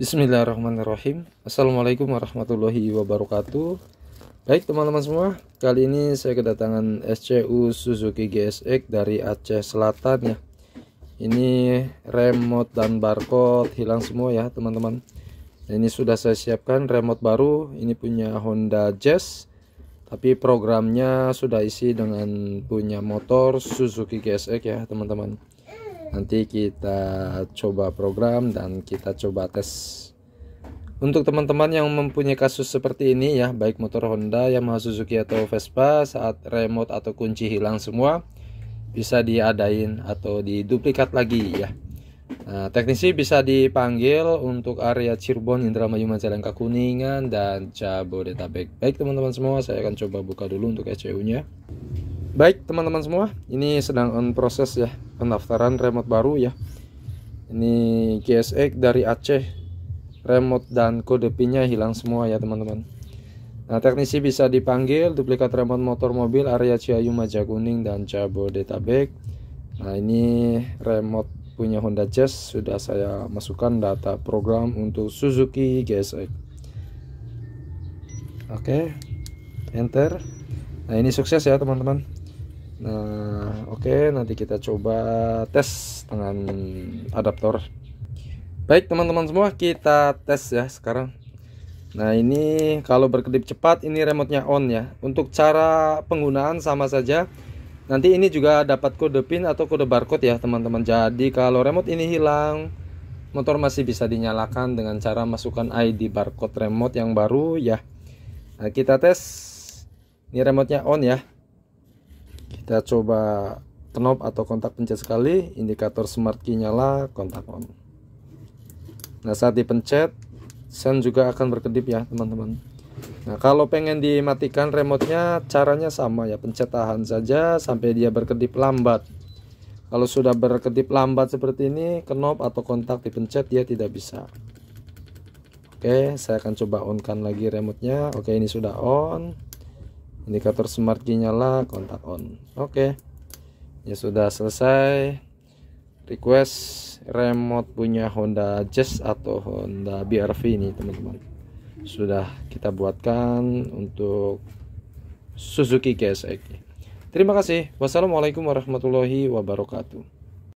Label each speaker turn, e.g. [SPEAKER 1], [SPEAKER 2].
[SPEAKER 1] Bismillahirrahmanirrahim Assalamualaikum warahmatullahi wabarakatuh Baik teman-teman semua Kali ini saya kedatangan SCU Suzuki GSX dari Aceh Selatan ya Ini remote dan barcode hilang semua ya teman-teman Ini sudah saya siapkan remote baru Ini punya Honda Jazz Tapi programnya sudah isi dengan punya motor Suzuki GSX ya teman-teman nanti kita coba program dan kita coba tes untuk teman-teman yang mempunyai kasus seperti ini ya baik motor Honda Yamaha Suzuki atau Vespa saat remote atau kunci hilang semua bisa diadain atau diduplikat lagi ya nah, teknisi bisa dipanggil untuk area Cirebon Indramayu Majalengka Kuningan dan Jabodetabek baik teman-teman semua saya akan coba buka dulu untuk SCU nya Baik teman-teman semua, ini sedang on proses ya pendaftaran remote baru ya. Ini GSX dari Aceh, remote dan kode pinnya hilang semua ya teman-teman. Nah teknisi bisa dipanggil duplikat remote motor mobil area Ciayu Majakuning dan Jabodetabek. Nah ini remote punya Honda Jazz sudah saya masukkan data program untuk Suzuki GSX. Oke, enter. Nah ini sukses ya teman-teman Nah, oke, okay, nanti kita coba tes dengan adaptor. Baik, teman-teman semua, kita tes ya sekarang. Nah, ini kalau berkedip cepat ini remote on ya. Untuk cara penggunaan sama saja. Nanti ini juga dapat kode pin atau kode barcode ya, teman-teman. Jadi, kalau remote ini hilang, motor masih bisa dinyalakan dengan cara masukkan ID barcode remote yang baru ya. Nah, kita tes. Ini remote on ya. Kita coba knob atau kontak pencet sekali, indikator smart key nyala, kontak on. Nah, saat dipencet, sen juga akan berkedip ya, teman-teman. Nah, kalau pengen dimatikan remote-nya caranya sama ya, pencet tahan saja sampai dia berkedip lambat. Kalau sudah berkedip lambat seperti ini, knob atau kontak dipencet dia tidak bisa. Oke, saya akan coba on-kan lagi remote-nya. Oke, ini sudah on indikator smart key nyala kontak on oke okay. ya sudah selesai request remote punya Honda Jazz atau Honda BRV ini teman-teman sudah kita buatkan untuk Suzuki GSX terima kasih wassalamualaikum warahmatullahi wabarakatuh